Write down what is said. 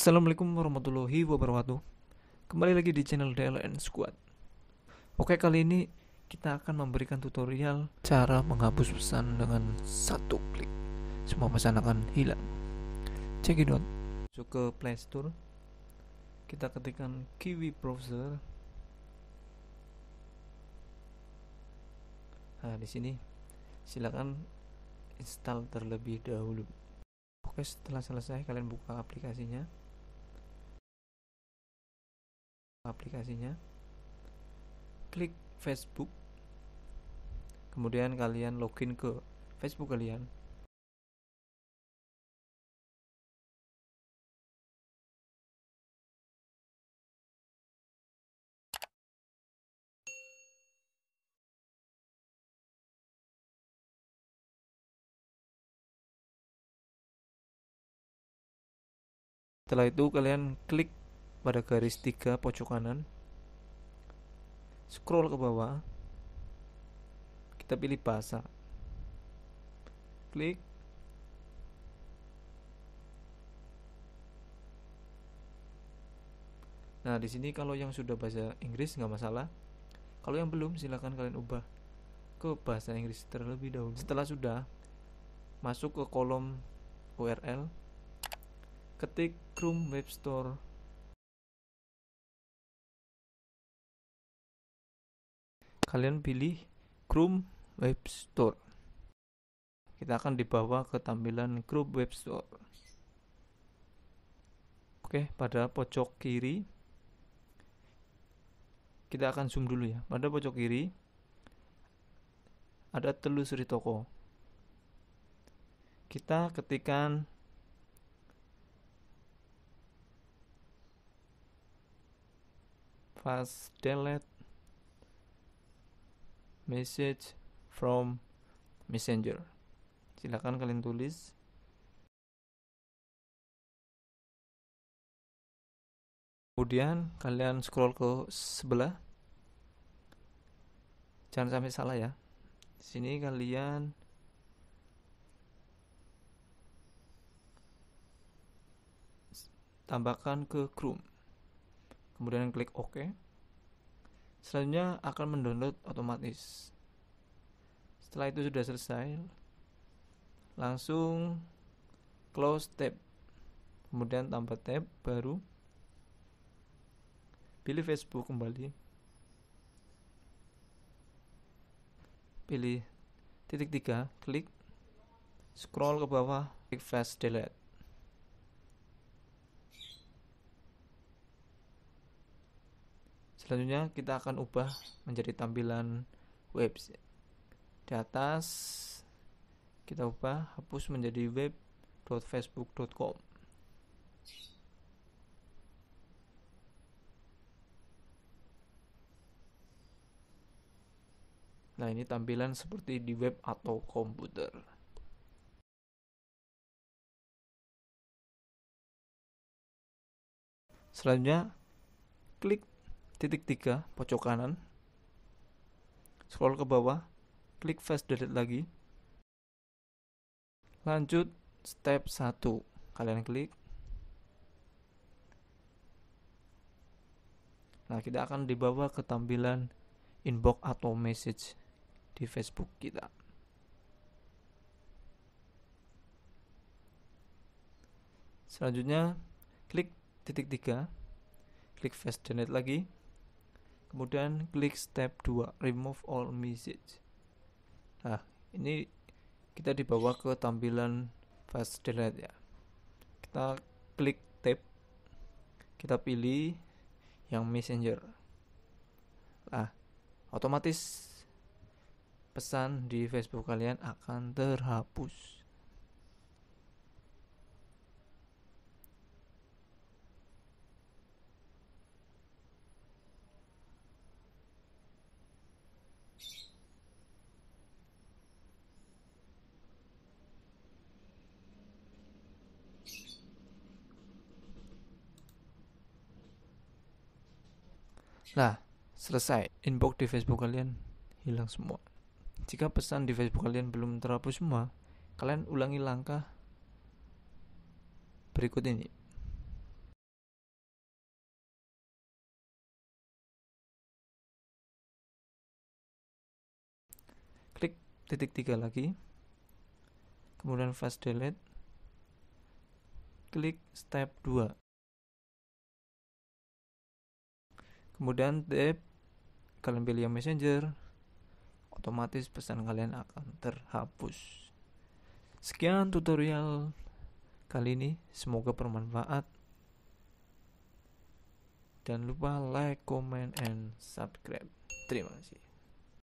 Assalamualaikum warahmatullahi wabarakatuh Kembali lagi di channel DLN Squad Oke kali ini kita akan memberikan tutorial Cara menghapus pesan dengan satu klik Semua pesan akan hilang Check it out Masuk ke Play Store Kita ketikkan Kiwi Browser Nah di sini silakan install terlebih dahulu Oke setelah selesai kalian buka aplikasinya aplikasinya klik Facebook kemudian kalian login ke Facebook kalian setelah itu kalian klik pada garis 3 pojok kanan scroll ke bawah kita pilih bahasa klik nah di sini kalau yang sudah bahasa Inggris nggak masalah kalau yang belum silahkan kalian ubah ke bahasa Inggris terlebih dahulu setelah sudah masuk ke kolom URL ketik Chrome Web Store kalian pilih Chrome Web Store. Kita akan dibawa ke tampilan Chrome Web Store. Oke, pada pojok kiri kita akan zoom dulu ya. Pada pojok kiri ada telusuri toko. Kita ketikkan fast delete message from messenger. Silakan kalian tulis. Kemudian kalian scroll ke sebelah. Jangan sampai salah ya. Di sini kalian tambahkan ke Chrome. Kemudian klik OK selanjutnya akan mendownload otomatis setelah itu sudah selesai langsung close tab kemudian tambah tab baru pilih Facebook kembali pilih titik tiga klik scroll ke bawah klik flash delete selanjutnya kita akan ubah menjadi tampilan web di atas kita ubah hapus menjadi web.facebook.com Nah, ini tampilan seperti di web atau komputer. Selanjutnya, klik titik 3 pojok kanan scroll ke bawah klik fast delete lagi lanjut step 1 kalian klik nah kita akan dibawa ke tampilan inbox atau message di Facebook kita selanjutnya klik titik tiga klik fast delete lagi kemudian klik step 2 remove all message nah ini kita dibawa ke tampilan fast delete ya kita klik tab kita pilih yang messenger nah otomatis pesan di Facebook kalian akan terhapus Nah, nah, selesai. Inbox di Facebook kalian hilang semua. Jika pesan di Facebook kalian belum terhapus semua, kalian ulangi langkah berikut ini. Klik titik tiga lagi, kemudian fast delete, klik step 2. kemudian tab kalian pilih yang messenger otomatis pesan kalian akan terhapus sekian tutorial kali ini semoga bermanfaat dan lupa like, comment, and subscribe. Terima kasih.